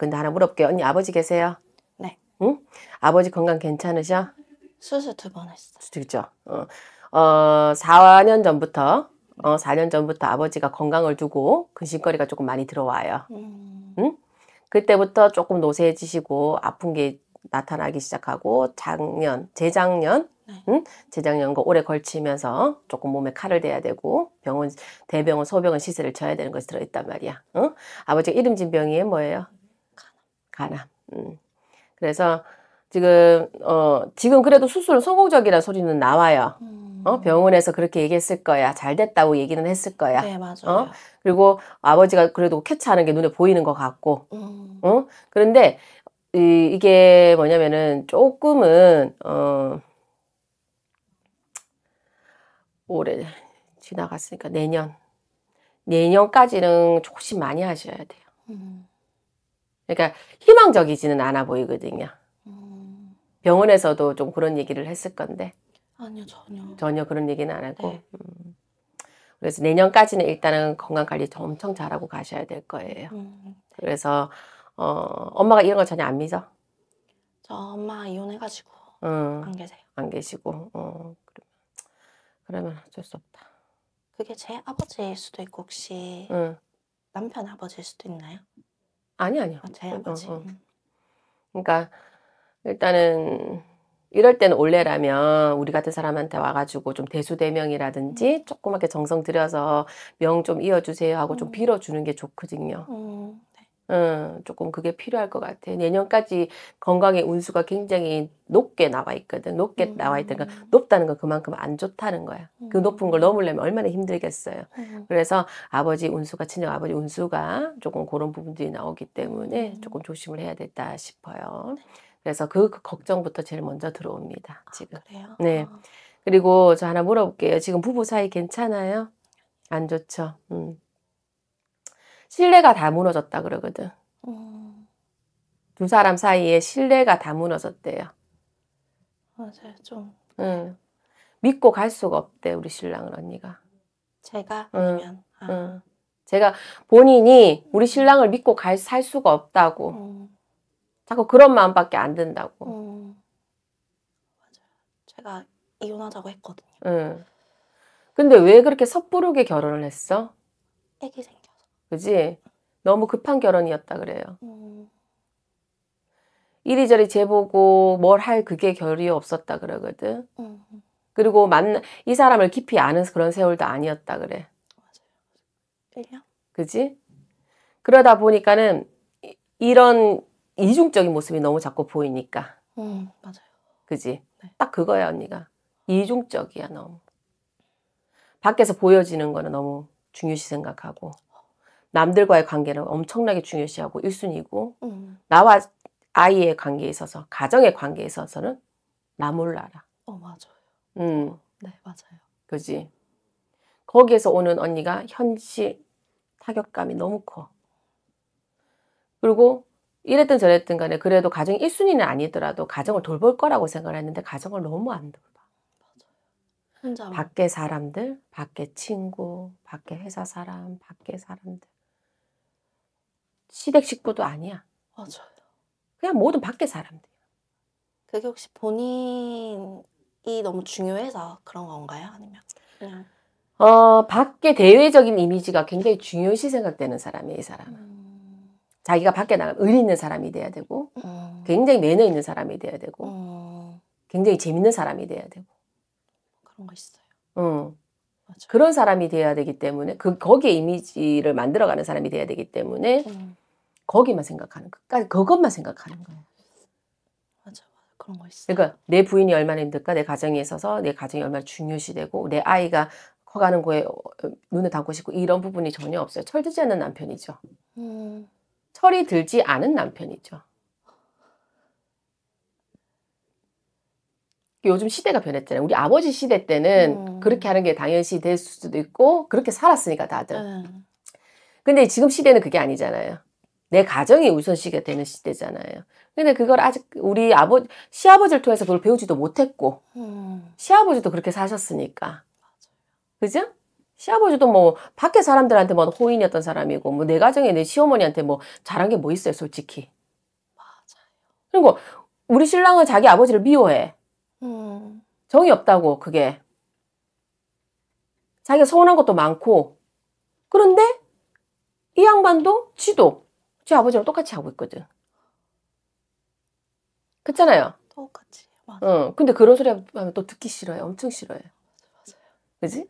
근데 하나 물어볼게요. 언니 아버지 계세요? 네. 응? 아버지 건강 괜찮으셔? 수술 두 번 했어. 그죠? 어, 어, 4년 전부터, 어, 4년 전부터 아버지가 건강을 두고 근심거리가 조금 많이 들어와요. 음. 응? 그때부터 조금 노쇠해지시고 아픈 게 나타나기 시작하고 작년, 재작년, 네. 응? 재작년과 오래 걸치면서 조금 몸에 칼을 대야 되고 병원 대병원 소병원 시세를 쳐야 되는 것이 들어있단 말이야. 응? 아버지 이름 진병이 뭐예요? 가나. 음. 그래서 지금 어 지금 그래도 수술 은 성공적이라는 소리는 나와요. 음. 어 병원에서 그렇게 얘기했을 거야. 잘 됐다고 얘기는 했을 거야. 네, 맞아요. 어? 그리고 아버지가 그래도 쾌차하는 게 눈에 보이는 것 같고. 음. 어? 그런데 이, 이게 뭐냐면은 조금은 어 올해 지나갔으니까 내년 내년까지는 조금씩 많이 하셔야 돼요. 음. 그러니까 희망적이지는 않아 보이거든요. 음. 병원에서도 좀 그런 얘기를 했을 건데. 아니요, 전혀. 전혀 그런 얘기는 안 하고. 네. 음. 그래서 내년까지는 일단은 건강 관리 엄청 잘하고 가셔야 될 거예요. 음. 그래서 어, 엄마가 이런 걸 전혀 안 믿어? 저 엄마 이혼해가지고 음. 안 계세요. 안 계시고. 어, 그러 그러면 어쩔 수 없다. 그게 제 아버지일 수도 있고 혹시 남편 아버지일 수도 있나요? 아니 아니요. 아, 제 아버지. 어, 어. 어. 그러니까 일단은 이럴 때는 원래라면 우리 같은 사람한테 와가지고 좀 대수대명이라든지 음. 조그맣게 정성 들여서 명 좀 이어주세요 하고 좀 음. 빌어주는 게 좋거든요. 어. 음, 조금 그게 필요할 것 같아. 내년까지 건강의 운수가 굉장히 높게 나와 있거든. 높게 음. 나와 있다는 건 음. 높다는 건 그만큼 안 좋다는 거야. 그 음. 그 높은 걸 넘으려면 얼마나 힘들겠어요. 음. 그래서 아버지 운수가 친정 아버지 운수가 조금 그런 부분들이 나오기 때문에 음. 조금 조심을 해야 됐다 싶어요. 네. 그래서 그, 그 걱정부터 제일 먼저 들어옵니다. 아, 지금. 아, 그래요? 네. 아. 그리고 저 하나 물어볼게요. 지금 부부 사이 괜찮아요? 안 좋죠. 음. 신뢰가 다 무너졌다 그러거든. 어. 두 사람 사이에 신뢰가 다 무너졌대요. 맞아요, 좀. 응. 믿고 갈 수가 없대 우리 신랑은 언니가. 제가 아니면. 응. 아. 응. 제가 본인이 우리 신랑을 믿고 갈, 살 수가 없다고. 음. 자꾸 그런 마음밖에 안 든다고. 음. 맞아요. 제가 이혼하자고 했거든요. 응. 근데 왜 그렇게 섣부르게 결혼을 했어? 애기 생 그지? 너무 급한 결혼이었다 그래요. 음. 이리저리 재보고 뭘 할 그게 결이 없었다 그러거든. 음. 그리고 만나 이 사람을 깊이 아는 그런 세월도 아니었다 그래. 맞아요. 그지? 그러다 보니까는 이런 이중적인 모습이 너무 자꾸 보이니까. 음, 맞아요. 그지? 네. 딱 그거야 언니가. 이중적이야 너무. 밖에서 보여지는 거는 너무 중요시 생각하고 남들과의 관계를 엄청나게 중요시하고 1순위고 음. 나와 아이의 관계에 있어서 가정의 관계에 있어서는 나 몰라라. 어 맞아요. 음. 네 맞아요. 그지. 거기에서 오는 언니가 현실 타격감이 너무 커. 그리고 이랬든 저랬든 간에 그래도 가정 1순위는 아니더라도 가정을 돌볼 거라고 생각을 했는데 가정을 너무 안 돌봐. 혼자 밖에 사람들, 밖에 친구, 밖에 회사 사람, 밖에 사람들. 시댁 식구도 아니야. 맞아요. 그냥 모든 밖에 사람들. 그게 혹시 본인이 너무 중요해서 그런 건가요? 아니면 그냥 어 밖에 대외적인 이미지가 굉장히 중요시 생각되는 사람이이 사람은 음... 자기가 밖에 나가 의리 있는 사람이 돼야 되고 음... 굉장히 매너 있는 사람이 돼야 되고 음... 굉장히 재밌는 사람이 돼야 되고 그런 거 있어요. 응. 맞아. 그런 사람이 돼야 되기 때문에 그 거기에 이미지를 만들어가는 사람이 돼야 되기 때문에 음. 거기만 생각하는 끝까지 그러니까 그것만 생각하는 거예요. 그러니까내 부인이 얼마나 힘들까, 내 가정에 있어서 내 가정이 얼마나 중요시되고 내 아이가 커가는 거에 어, 어, 눈을 담고 싶고 이런 부분이 전혀 없어요. 철들지 않은 남편이죠. 음. 철이 들지 않은 남편이죠. 요즘 시대가 변했잖아요. 우리 아버지 시대 때는 음. 그렇게 하는 게 당연시 될 수도 있고 그렇게 살았으니까 다들. 음. 근데 지금 시대는 그게 아니잖아요. 내 가정이 우선시가 되는 시대잖아요. 근데 그걸 아직 우리 아버 시아버지를 통해서 그걸 배우지도 못했고 음. 시아버지도 그렇게 사셨으니까 그죠? 시아버지도 뭐 밖에 사람들한테 뭐 호인이었던 사람이고 뭐 내 가정에 내 시어머니한테 뭐 잘한 게 뭐 있어요 솔직히 맞아요. 그리고 우리 신랑은 자기 아버지를 미워해 정이 없다고 그게. 자기가 서운한 것도 많고 그런데 이 양반도 지도 제 아버지랑 똑같이 하고 있거든. 그렇잖아요. 똑같이. 맞아. 어, 근데 그런 소리 하면 또 듣기 싫어해. 엄청 싫어요 그지?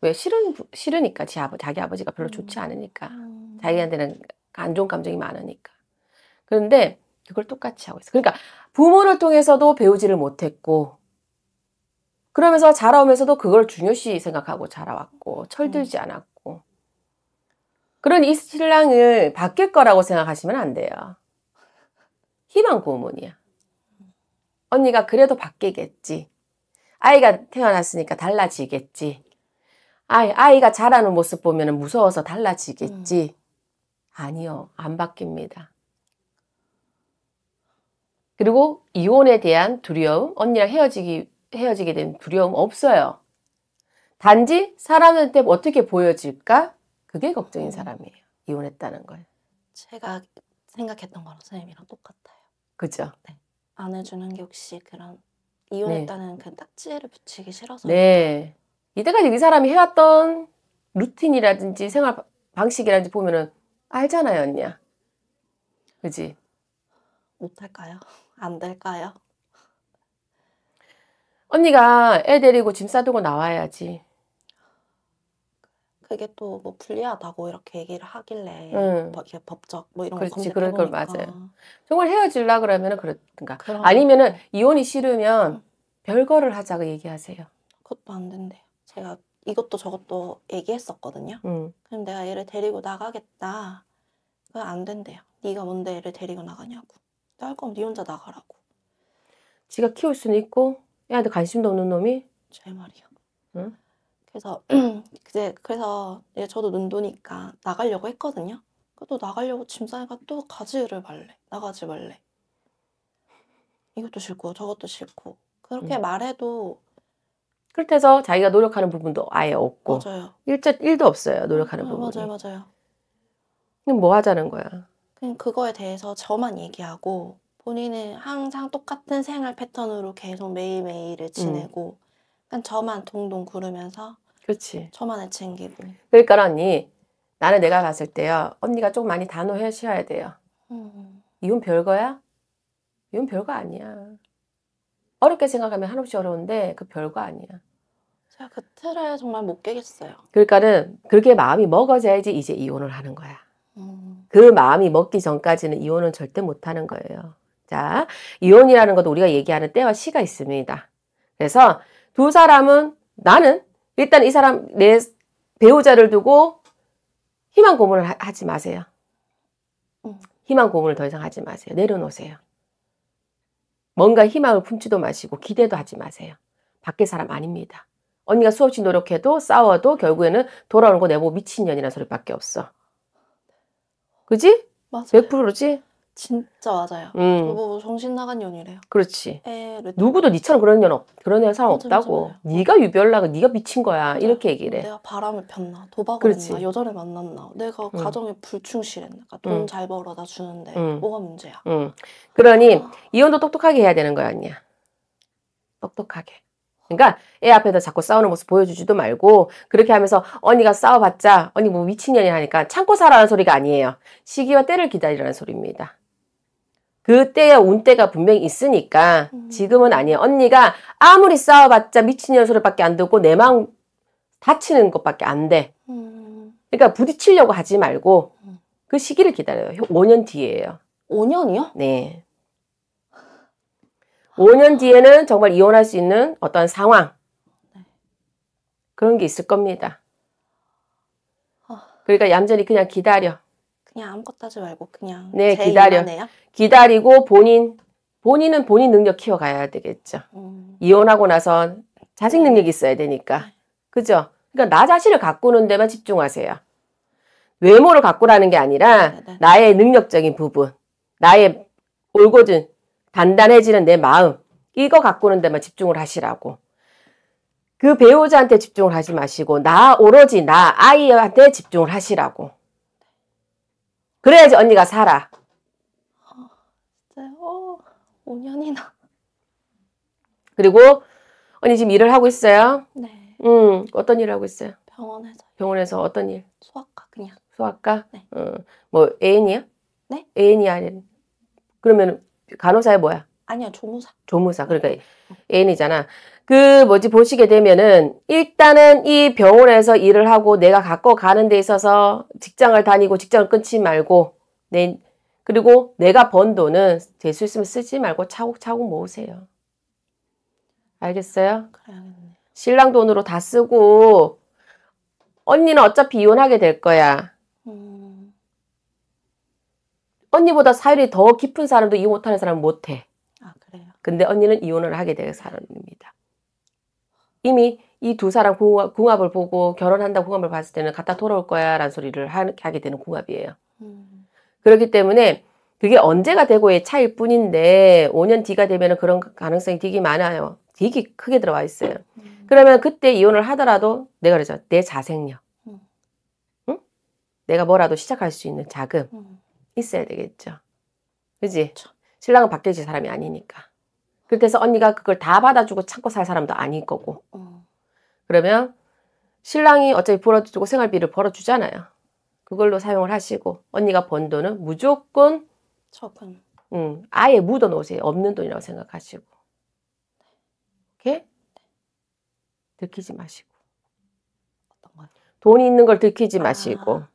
왜 싫은 싫으니까 지 아버 자기 아버지가 별로 음. 좋지 않으니까 음. 자기한테는 안 좋은 감정이 많으니까. 그런데 그걸 똑같이 하고 있어. 그러니까 부모를 통해서도 배우지를 못했고 그러면서 자라오면서도 그걸 중요시 생각하고 자라왔고 철들지 음. 않았고 그런 이 신랑을 바뀔 거라고 생각하시면 안 돼요. 희망 고문이야. 언니가 그래도 바뀌겠지. 아이가 태어났으니까 달라지겠지. 아이, 아이가 자라는 모습 보면 무서워서 달라지겠지. 음. 아니요, 안 바뀝니다. 그리고 이혼에 대한 두려움, 언니랑 헤어지기, 헤어지게 된 두려움 없어요. 단지 사람한테 어떻게 보여질까? 그게 걱정인 사람이에요. 이혼했다는 걸. 제가 생각했던 거랑 선생님이랑 똑같아요. 그죠? 네. 안 해주는 게 혹시 그런 이혼했다는 네. 그 딱지를 붙이기 싫어서. 네. 이때까지 이 사람이 해왔던 루틴이라든지 생활 방식이라든지 보면은 알잖아요, 언니야. 그지? 못할까요? 안 될까요? 언니가 애 데리고 짐 싸두고 나와야지. 그게 또 뭐 불리하다고 이렇게 얘기를 하길래 응. 법적 뭐 이런 그렇지 그럴 걸 맞아요. 정말 헤어질라 그러면은 그렇든가 그럼... 그러니까 아니면은 이혼이 싫으면 별거를 하자고 얘기하세요. 그것도 안된대 제가 이것도 저것도 얘기했었거든요. 응. 그럼 내가 얘를 데리고 나가겠다. 그안 된대요. 네가 뭔데 얘를 데리고 나가냐고. 딸 거면 네 혼자 나가라고. 지가 키울 수는 있고 애한테 관심도 없는 놈이 제 말이야. 응? 그래서 이제 그래서 이 저도 눈 도니까 나가려고 했거든요. 또 나가려고 짐 싸니까 또 가지를 말래. 나가지 말래. 이것도 싫고 저것도 싫고 그렇게 응. 말해도 그렇해서 자기가 노력하는 부분도 아예 없고 맞아요. 일자 일도 없어요 노력하는 네, 부분 맞아요 맞아요. 그럼 뭐 하자는 거야? 그냥 그거에 대해서 저만 얘기하고 본인은 항상 똑같은 생활 패턴으로 계속 매일매일을 음. 지내고 그냥 저만 동동 구르면서 그렇지. 저만을 챙기고. 그러니까 언니 나는 내가 봤을 때요 언니가 좀 많이 단호해셔야 돼요. 음. 이건 별거야? 이건 별거 아니야. 어렵게 생각하면 한없이 어려운데 그 별거 아니야. 제가 그 틀을 정말 못 깨겠어요. 그러니까는 그렇게 마음이 먹어져야지 이제 이혼을 하는 거야. 그 마음이 먹기 전까지는 이혼은 절대 못 하는 거예요. 자, 이혼이라는 것도 우리가 얘기하는 때와 시가 있습니다. 그래서 두 사람은 나는 일단 이 사람 내 배우자를 두고 희망 고문을 하, 지 마세요. 희망 고문을 더 이상 하지 마세요. 내려놓으세요. 뭔가 희망을 품지도 마시고 기대도 하지 마세요. 밖에 사람 아닙니다. 언니가 수없이 노력해도 싸워도 결국에는 돌아오는 거내뭐 미친년이라는 소리밖에 없어. 그지? 맞아요. 100%지? 진짜 맞아요. 음. 저 정신 나간 년이래요. 그렇지. 에 누구도 니처럼 그런 년 없, 그런 년 사람 없다고. 네가 유별나고 네가 미친 거야. 맞아. 이렇게 얘기를 해. 내가 바람을 폈나, 도박을 했나, 여자를 만났나, 내가 음. 가정에 불충실했나, 그러니까 돈잘 벌어다 주는데 음. 뭐가 문제야. 그러니 아... 이혼도 똑똑하게 해야 되는 거야, 언니야. 똑똑하게. 그러니까 애 앞에다 자꾸 싸우는 모습 보여주지도 말고 그렇게 하면서 언니가 싸워봤자 언니 뭐 미친년이 하니까 참고 살아라는 소리가 아니에요. 시기와 때를 기다리라는 소리입니다. 그때의운 때가 분명히 있으니까 음. 지금은 아니에요. 언니가 아무리 싸워봤자 미친년 소리밖에 안 듣고 내 마음 다치는 것밖에 안 돼. 음. 그러니까 부딪히려고 하지 말고 음. 그 시기를 기다려요. 5년 뒤에요. 5년이요? 네. 5년 뒤에는 정말 이혼할 수 있는 어떤 상황. 네. 그런 게 있을 겁니다. 아. 그러니까 얌전히 그냥 기다려. 그냥 아무것도 하지 말고 그냥 네, 기다려. 기다리고 본인 본인은 본인 능력 키워가야 되겠죠. 음. 이혼하고 나서 자식 네. 능력이 있어야 되니까. 네. 그죠? 그러니까 나 자신을 가꾸는 데만 집중하세요. 외모를 가꾸라는 게 아니라 네네. 나의 능력적인 부분, 나의 올곧은 단단해지는 내 마음 이거 가꾸는 데만 집중을 하시라고 그 배우자한테 집중을 하지 마시고 나 오로지 나 아이한테 집중을 하시라고 그래야지 언니가 살아 어, 5년이나 그리고 언니 지금 일을 하고 있어요? 네 음, 어떤 일을 하고 있어요? 병원에서 병원에서 어떤 일? 수학과 그냥 수학과 네. 어, 뭐 애인이요? 네? 애인이 아닌 그러면 간호사야 뭐야? 아니야 조무사. 조무사. 그러니까 어. 애인이잖아. 그 뭐지 보시게 되면은 일단은 이 병원에서 일을 하고 내가 갖고 가는 데 있어서 직장을 다니고 직장을 끊지 말고 내 그리고 내가 번 돈은 될 수 있으면 쓰지 말고 차곡차곡 모으세요. 알겠어요? 신랑 돈으로 다 쓰고 언니는 어차피 이혼하게 될 거야. 음. 언니보다 사연이 더 깊은 사람도 이혼 못하는 사람은 못해. 아, 그래요? 근데 언니는 이혼을 하게 된 사람입니다. 이미 이 두 사람 궁합, 을 보고 결혼한다 궁합을 봤을 때는 갖다 돌아올 거야 라는 소리를 하게 되는 궁합이에요. 음. 그렇기 때문에 그게 언제가 되고의 차일 뿐인데 5년 뒤가 되면 그런 가능성이 되게 많아요. 되게 크게 들어와 있어요. 음. 그러면 그때 이혼을 하더라도 내가 그러죠. 내 자생력. 음. 응? 내가 뭐라도 시작할 수 있는 자금. 음. 있어야 되겠죠. 그지? 신랑은 바뀌어질 사람이 아니니까. 그래서 언니가 그걸 다 받아주고 참고 살 사람도 아닐 거고. 어. 그러면 신랑이 어차피 벌어주고 생활비를 벌어주잖아요. 그걸로 사용을 하시고 언니가 번 돈은 무조건 저금. 음, 아예 묻어 놓으세요. 없는 돈이라고 생각하시고. 들키지 마시고. 돈이 있는 걸 들키지 아. 마시고. 아.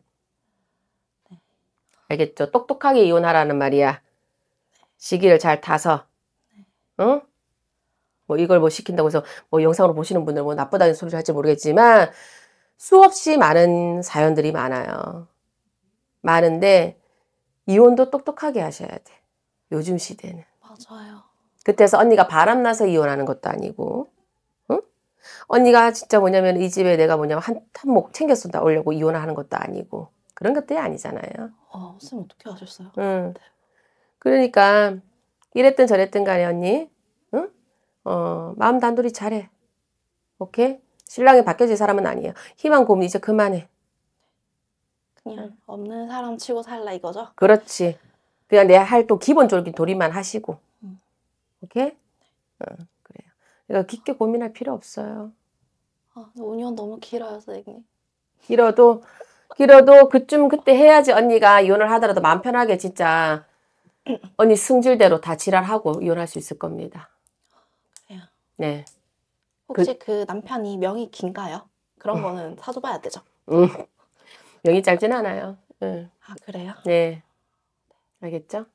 알겠죠? 똑똑하게 이혼하라는 말이야. 시기를 잘 타서, 네. 응? 뭐 이걸 뭐 시킨다고 해서 뭐 영상으로 보시는 분들 뭐 나쁘다는 소리를 할지 모르겠지만 수없이 많은 사연들이 많아요. 많은데 이혼도 똑똑하게 하셔야 돼. 요즘 시대는. 맞아요. 그때서 언니가 바람나서 이혼하는 것도 아니고, 언니가 진짜 뭐냐면 이 집에 내가 뭐냐면 한, 한목 챙겨 쓴다 올려고 이혼하는 것도 아니고, 그런 것들이 아니잖아요. 어, 선생님 어떻게 아셨어요? 응. 네. 그러니까 이랬든 저랬든 간에 언니, 응? 어, 마음 단돌이 잘해. 오케이? 신랑이 바뀌어질 사람은 아니에요. 희망 고민 이제 그만해. 그냥 없는 사람 치고 살라 이거죠? 그렇지. 그냥 내 할 또 기본 졸긴 도리만 하시고. 음. 오케이? 어, 그래요. 그러니까 깊게 고민할 필요 없어요. 아, 오년 너무 길어요, 선생님. 길어도 길어도 그쯤 그때 해야지 언니가 이혼을 하더라도 마음 편하게 진짜 언니 승질대로 다 지랄하고 이혼할 수 있을 겁니다. 예. 네. 혹시 그, 그 남편이 명이 긴가요? 그런 음. 거는 사줘봐야 되죠. 음. 명이 짧진 않아요. 응. 예. 아 그래요? 네. 알겠죠?